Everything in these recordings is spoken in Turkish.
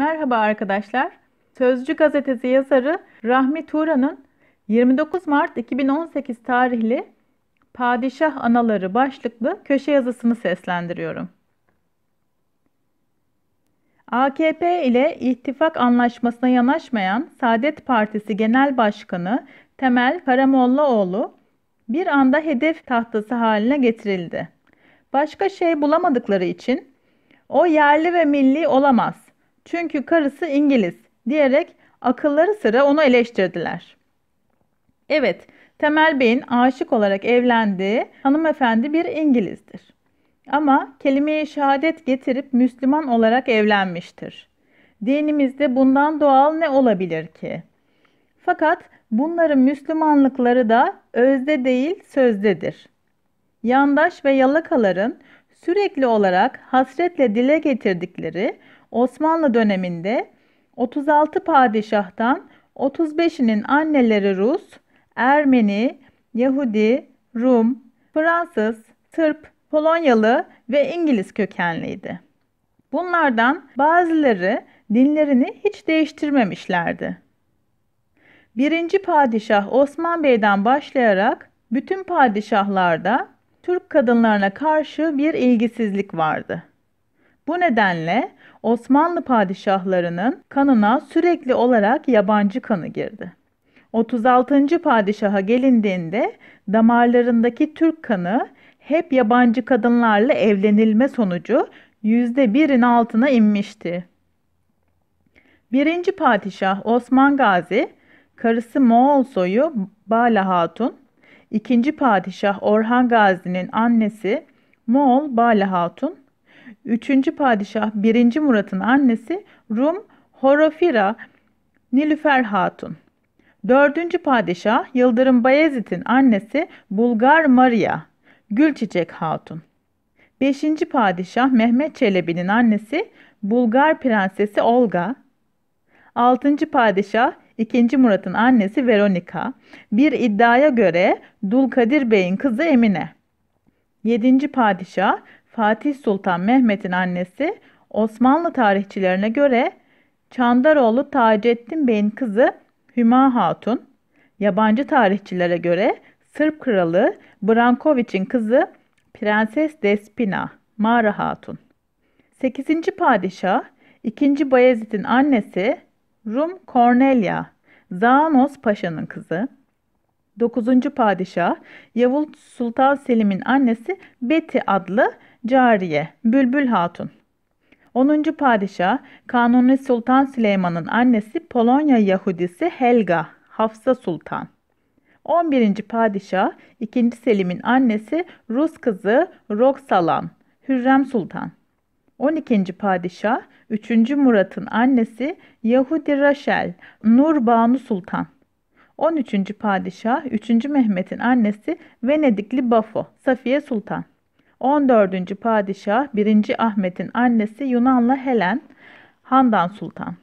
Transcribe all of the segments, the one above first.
Merhaba arkadaşlar. Sözcü gazetesi yazarı Rahmi Turan'ın 29 Mart 2018 tarihli Padişah Anaları başlıklı köşe yazısını seslendiriyorum. AKP ile ittifak anlaşmasına yanaşmayan Saadet Partisi Genel Başkanı Temel Karamollaoğlu bir anda hedef tahtası haline getirildi. Başka şey bulamadıkları için o yerli ve milli olamaz. Çünkü karısı İngiliz diyerek akılları sıra onu eleştirdiler. Evet, Temel Bey'in aşık olarak evlendiği hanımefendi bir İngilizdir. Ama kelimeyi şehadet getirip Müslüman olarak evlenmiştir. Dinimizde bundan doğal ne olabilir ki? Fakat bunların Müslümanlıkları da özde değil sözdedir. Yandaş ve yalakaların sürekli olarak hasretle dile getirdikleri Osmanlı döneminde 36 padişahtan 35'inin anneleri Rus, Ermeni, Yahudi, Rum, Fransız, Sırp, Polonyalı ve İngiliz kökenliydi. Bunlardan bazıları dinlerini hiç değiştirmemişlerdi. Birinci padişah Osman Bey'den başlayarak bütün padişahlarda Türk kadınlarına karşı bir ilgisizlik vardı. Bu nedenle Osmanlı padişahlarının kanına sürekli olarak yabancı kanı girdi. 36. padişaha gelindiğinde damarlarındaki Türk kanı hep yabancı kadınlarla evlenilme sonucu %1'in altına inmişti. 1. padişah Osman Gazi, karısı Moğol soyu Bala Hatun, 2. padişah Orhan Gazi'nin annesi Moğol Bala Hatun, 3. Padişah 1. Murat'ın annesi Rum Horofira Nilüfer Hatun. 4. Padişah Yıldırım Bayezid'in annesi Bulgar Maria Gülçiçek Hatun. 5. Padişah Mehmet Çelebi'nin annesi Bulgar Prensesi Olga. 6. Padişah 2. Murat'ın annesi Veronika. Bir iddiaya göre Dulkadir Bey'in kızı Emine. 7. Padişah Fatih Sultan Mehmet'in annesi Osmanlı tarihçilerine göre Çandaroğlu Taceddin Bey'in kızı Hüma Hatun, yabancı tarihçilere göre Sırp kralı Brankoviç'in kızı Prenses Despina Mara Hatun. 8. padişah 2. Bayezid'in annesi Rum Cornelia Zanos Paşa'nın kızı. 9. padişah Yavuz Sultan Selim'in annesi Beti adlı Cariye, Bülbül Hatun 10. Padişah Kanuni Sultan Süleyman'ın annesi Polonya Yahudisi Helga Hafsa Sultan. 11. Padişah 2. Selim'in annesi Rus kızı Roksalan Hürrem Sultan. 12. Padişah 3. Murat'ın annesi Yahudi Raşel Nurbanu Sultan. 13. Padişah 3. Mehmet'in annesi Venedikli Bafo Safiye Sultan. 14. Padişah 1. Ahmet'in annesi Yunanlı Helen Handan Sultan.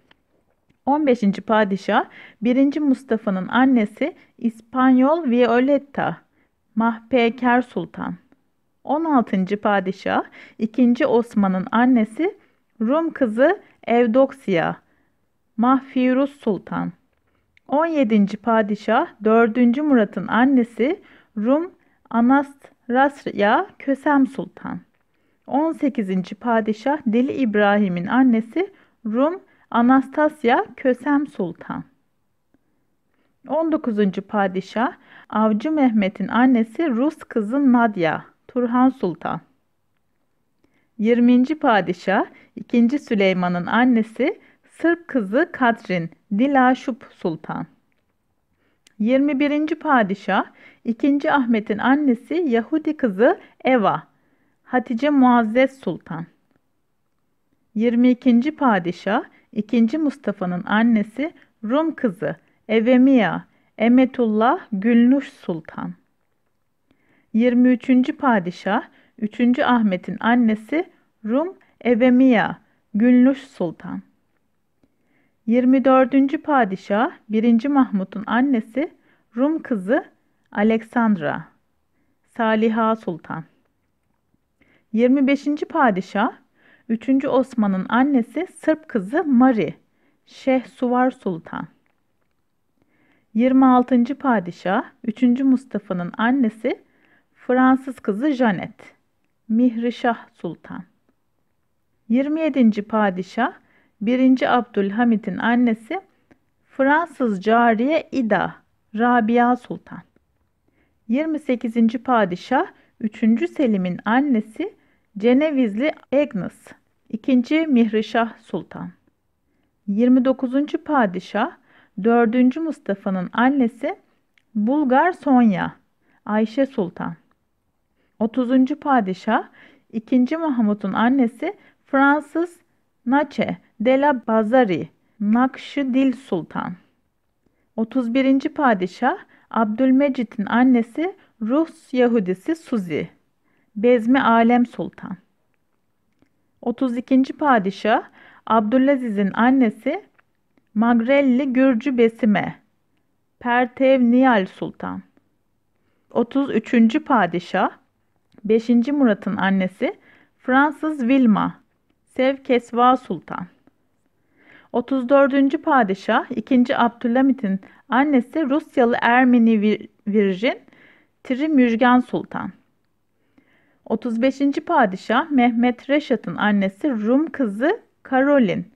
15. Padişah 1. Mustafa'nın annesi İspanyol Violetta Mahpeker Sultan. 16. Padişah 2. Osman'ın annesi Rum kızı Evdoksiya Mahfirus Sultan. 17. Padişah 4. Murat'ın annesi Rum Anast Rasya Kösem Sultan. 18. Padişah Deli İbrahim'in annesi Rum Anastasya Kösem Sultan. 19. Padişah Avcı Mehmet'in annesi Rus kızı Nadia Turhan Sultan. 20. Padişah 2. Süleyman'ın annesi Sırp kızı Katrin Dilaşup Sultan. 21. Padişah 2. Ahmet'in annesi Yahudi kızı Eva Hatice Muazzez Sultan 22. Padişah 2. Mustafa'nın annesi Rum kızı Evemiya Emetullah Gülnuş Sultan 23. Padişah 3. Ahmet'in annesi Rum Evemiya Gülnuş Sultan 24. Padişah 1. Mahmut'un annesi Rum kızı Aleksandra Saliha Sultan 25. Padişah 3. Osman'ın annesi Sırp kızı Mari Şeyh Suvar Sultan 26. Padişah 3. Mustafa'nın annesi Fransız kızı Janet Mihrişah Sultan 27. Padişah 1. Abdülhamit'in annesi Fransız cariye İda Rabia Sultan. 28. Padişah 3. Selim'in annesi Cenevizli Agnes. 2. Mihrişah Sultan. 29. Padişah 4. Mustafa'nın annesi Bulgar Sonya Ayşe Sultan. 30. Padişah 2. Mahmut'un annesi Fransız Naçe Dela Bazari, Nakşidil Sultan. 31. Padişah Abdülmecit'in annesi Rus Yahudisi Suzi. Bezmi Alem Sultan. 32. Padişah Abdülaziz'in annesi Magrelli Gürcü Besime. Pertevniyal Sultan. 33. Padişah 5. Murat'ın annesi Fransız Vilma. Sevkesva Sultan. 34. padişah 2. Abdülhamit'in annesi Rusyalı Ermeni Vir Virjin Trimürgen Sultan. 35. padişah Mehmet Reşat'ın annesi Rum kızı Karolin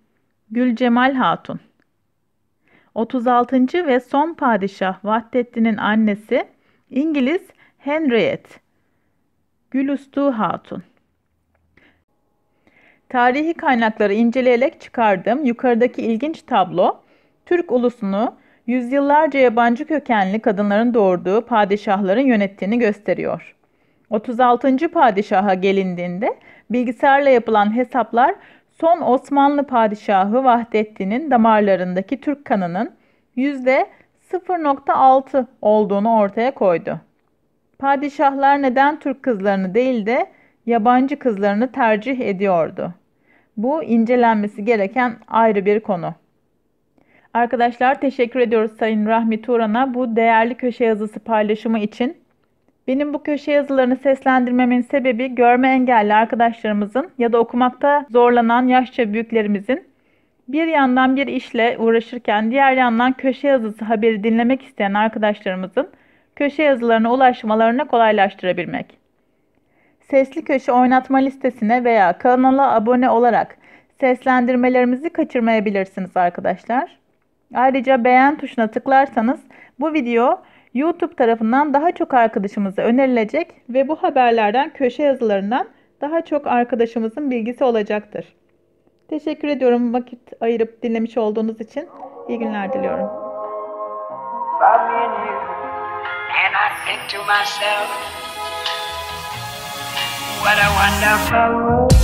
Gülcemal Hatun. 36. ve son padişah Vahdettin'in annesi İngiliz Henriette Gülüstü Hatun. Tarihi kaynakları inceleyerek çıkardığım yukarıdaki ilginç tablo, Türk ulusunu yüzyıllarca yabancı kökenli kadınların doğurduğu padişahların yönettiğini gösteriyor. 36. padişaha gelindiğinde bilgisayarla yapılan hesaplar son Osmanlı padişahı Vahdettin'in damarlarındaki Türk kanının %0.6 olduğunu ortaya koydu. Padişahlar neden Türk kızlarını değil de yabancı kızlarını tercih ediyordu? Bu incelenmesi gereken ayrı bir konu. Arkadaşlar teşekkür ediyoruz Sayın Rahmi Turan'a bu değerli köşe yazısı paylaşımı için. Benim bu köşe yazılarını seslendirmemin sebebi görme engelli arkadaşlarımızın ya da okumakta zorlanan yaşça büyüklerimizin bir yandan bir işle uğraşırken diğer yandan köşe yazısı haberi dinlemek isteyen arkadaşlarımızın köşe yazılarına ulaşmalarını kolaylaştırabilmek. Sesli Köşe oynatma listesine veya kanala abone olarak seslendirmelerimizi kaçırmayabilirsiniz arkadaşlar. Ayrıca beğen tuşuna tıklarsanız bu video YouTube tarafından daha çok arkadaşımıza önerilecek ve bu haberlerden köşe yazılarından daha çok arkadaşımızın bilgisi olacaktır. Teşekkür ediyorum vakit ayırıp dinlemiş olduğunuz için. İyi günler diliyorum. And I think to myself, What a wonderful world.